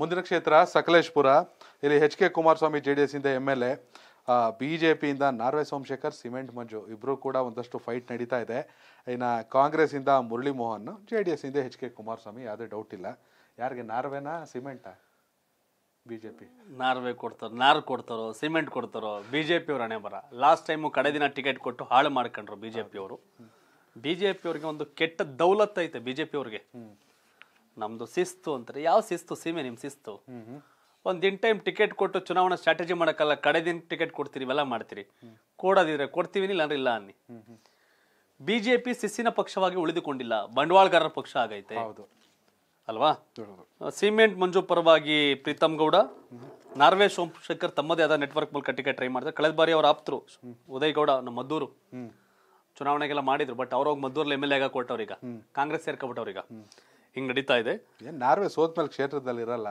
ಮುಂದಿನ ಕ್ಷೇತ್ರ ಸಕಲೇಶ್ಪುರ ಇಲ್ಲಿ H K Kumaraswamy J D S ಇಂದ M L A B J ಪಿಯಿಂದ ನಾರ್ವೆ ಸೋಮಶೇಖರ್ ಸಿಮೆಂಟ್ ಮಂಜು ಇಬ್ಬರು ಕೂಡ ಒಂದಷ್ಟು ಫೈಟ್ ನಡೀತಾ ಇದೆ ಇನ್ನು ಇಂದ Murali Mohan J D S ಇಂದ ಎಚ್ ಕೆ ಕುಮಾರಸ್ವಾಮಿ ಯಾವುದೇ ಡೌಟ್ ಇಲ್ಲ ಯಾರಿಗೆ ನಾರ್ವೆನಾ ಸಿಮೆಂಟಾ ಬಿ ಜೆ ಪಿ ನಾರ್ವೆ ಕೊಡ್ತಾರೋ ನಾರ್ ಕೊಡ್ತಾರೋ ಸಿಮೆಂಟ್ ಕೊಡ್ತಾರೋ ಬಿ ಜೆ ಪಿಯವ್ರು ಹಣೆ ಬರ ಲಾಸ್ಟ್ ಟೈಮು ಕಡೆ ದಿನ ಟಿಕೆಟ್ ಕೊಟ್ಟು ಹಾಳು ಮಾಡ್ಕೊಂಡ್ರು ಬಿ ಜೆ ಪಿಯವರು ಬಿ ಜೆ ಪಿಯವ್ರಿಗೆ ಒಂದು ಕೆಟ್ಟ ದೌಲತ್ ಐತೆ ಬಿ ಜೆ ಪಿ ಅವ್ರಿಗೆ ನಮ್ದು ಶಿಸ್ತು ಅಂತಾರೆ ಯಾವ ಶಿಸ್ತು ಸೀಮೆ ನಿಮ್ ಶಿಸ್ತು ಒಂದ್ ದಿನ ಟೈಮ್ ಟಿಕೆಟ್ ಕೊಟ್ಟು ಚುನಾವಣಾ ಸ್ಟ್ರಾಟಜಿ ಮಾಡಕ್ಕಲ್ಲ ಕಡೆ ದಿನ ಟಿಕೆಟ್ ಕೊಡ್ತೀರಿ ಇವೆಲ್ಲ ಮಾಡ್ತೀರಿ ಕೊಡೋದಿದ್ರೆ ಕೊಡ್ತೀವಿ ಇಲ್ಲ ಇಲ್ಲ ಅನ್ನಿ ಬಿಜೆಪಿ ಶಿಸ್ಸಿನ ಪಕ್ಷವಾಗಿ ಉಳಿದುಕೊಂಡಿಲ್ಲ ಬಂಡವಾಳಗಾರರ ಪಕ್ಷ ಆಗೈತೆ ಅಲ್ವಾ ಸಿಮೆಂಟ್ ಮಂಜು ಪರವಾಗಿ ಪ್ರೀತಮ್ ಗೌಡ ನಾರ್ವೆ ಸೋಮಶೇಖರ್ ತಮ್ಮದೇ ಆದ ನೆಟ್ವರ್ಕ್ ಮೂಲಕ ಟಿಕೆಟ್ ಟ್ರೈ ಮಾಡಿದ್ರೆ ಕಳೆದ ಬಾರಿ ಅವ್ರ ಆಪ್ತರು ಉದಯ್ ಗೌಡ ನಮ್ಮ ಮದ್ದೂರು ಚುನಾವಣೆಗೆಲ್ಲ ಮಾಡಿದ್ರು ಬಟ್ ಅವ್ರ ಮದ್ದೂರ್ಲಿ ಎಮ್ ಎಲ್ ಎ ಕೊಟ್ಟವ್ರೀಗ ಕಾಂಗ್ರೆಸ್ ಸೇರ್ಕೊಬಿಟ್ಟವ್ರೀಗ ಹಿಂಗೆ ನಡೀತಾ ಇದೆ ಏನು ನಾರ್ವೆ ಮೇಲೆ ಕ್ಷೇತ್ರದಲ್ಲಿ ಇರಲ್ಲ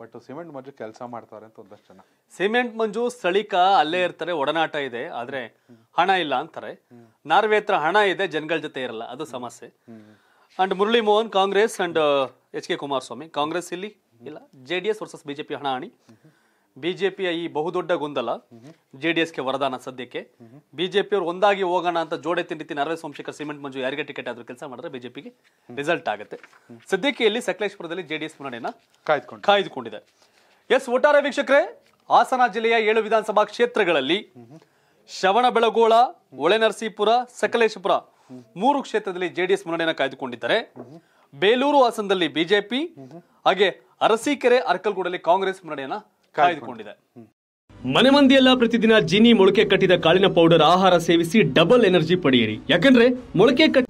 ಬಟ್ ಸಿಮೆಂಟ್ ಮಂಜು ಕೆಲಸ ಮಾಡ್ತಾರೆ ಅಂತ ಒಂದಷ್ಟು ಜನ ಸಿಮೆಂಟ್ ಮಂಜು ಸ್ಥಳೀಕ ಅಲ್ಲೇ ಇರ್ತಾರೆ ಒಡನಾಟ ಇದೆ ಆದ್ರೆ ಹಣ ಇಲ್ಲ ಅಂತಾರೆ ನಾರ್ವೆ ಹತ್ರ ಹಣ ಇದೆ ಜನಗಳ ಜೊತೆ ಇರಲ್ಲ ಅದು ಸಮಸ್ಯೆ and Murali Mohan Congress and H K Kumaraswamy Congress ಇಲ್ಲಿ ಇಲ್ಲ J D S versus BJP ಹಾಣಿ ಬಿಜೆಪಿಯ ಈ ಬಹುದೊಡ್ಡ ಗೊಂದಲ ಜೆ ಡಿ ಎಸ್ಗೆ ವರದಾನ ಸದ್ಯಕ್ಕೆ ಬಿಜೆಪಿಯವರು ಒಂದಾಗಿ ಹೋಗೋಣ ಅಂತ ಜೋಡೆ ತಿಂಡಿತೀನಿ ಅರವಿಂದ್ ಸೋಮಶೇಖರ್ ಸಿಮೆಂಟ್ ಮಂಜು ಯಾರಿಗೆ ಟಿಕೆಟ್ ಆದ್ರೂ ಕೆಲಸ ಮಾಡಿದ್ರೆ ಬಿಜೆಪಿಗೆ ರಿಸಲ್ಟ್ ಆಗುತ್ತೆ ಸದ್ಯಕ್ಕೆ ಇಲ್ಲಿ ಸಕಲೇಶ್ಪುರದಲ್ಲಿ ಜೆ ಡಿ ಎಸ್ ಮುನ್ನಡೆಯನ್ನ ಕಾಯ್ದುಕೊಂಡಿದೆ ಎಸ್ ಒಟ್ಟಾರೆ ವೀಕ್ಷಕರೇ ಹಾಸನ ಜಿಲ್ಲೆಯ ಏಳು ವಿಧಾನಸಭಾ ಕ್ಷೇತ್ರಗಳಲ್ಲಿ ಶ್ರವಣಬೆಳಗೋಳ ಒಳೆನರಸೀಪುರ ಸಕಲೇಶಪುರ ಮೂರು ಕ್ಷೇತ್ರದಲ್ಲಿ ಜೆಡಿಎಸ್ ಮುನ್ನಡೆಯನ್ನು ಕಾಯ್ದುಕೊಂಡಿದ್ದಾರೆ ಬೇಲೂರು ಹಾಸನದಲ್ಲಿ ಬಿಜೆಪಿ ಹಾಗೆ ಅರಸೀಕೆರೆ ಅರ್ಕಲ್ಗೂಡಲ್ಲಿ ಕಾಂಗ್ರೆಸ್ ಮುನ್ನಡೆಯನ್ನ ಕಾಯ್ದುಕೊಂಡಿದೆ ಮನೆ ಮಂದಿಯೆಲ್ಲ ಪ್ರತಿದಿನ ಜಿನಿ ಮೊಳಕೆ ಕಟ್ಟಿದ ಕಾಳಿನ ಪೌಡರ್ ಆಹಾರ ಸೇವಿಸಿ ಡಬಲ್ ಎನರ್ಜಿ ಪಡೆಯಿರಿ ಯಾಕಂದ್ರೆ ಮೊಳಕೆ ಕಟ್ಟ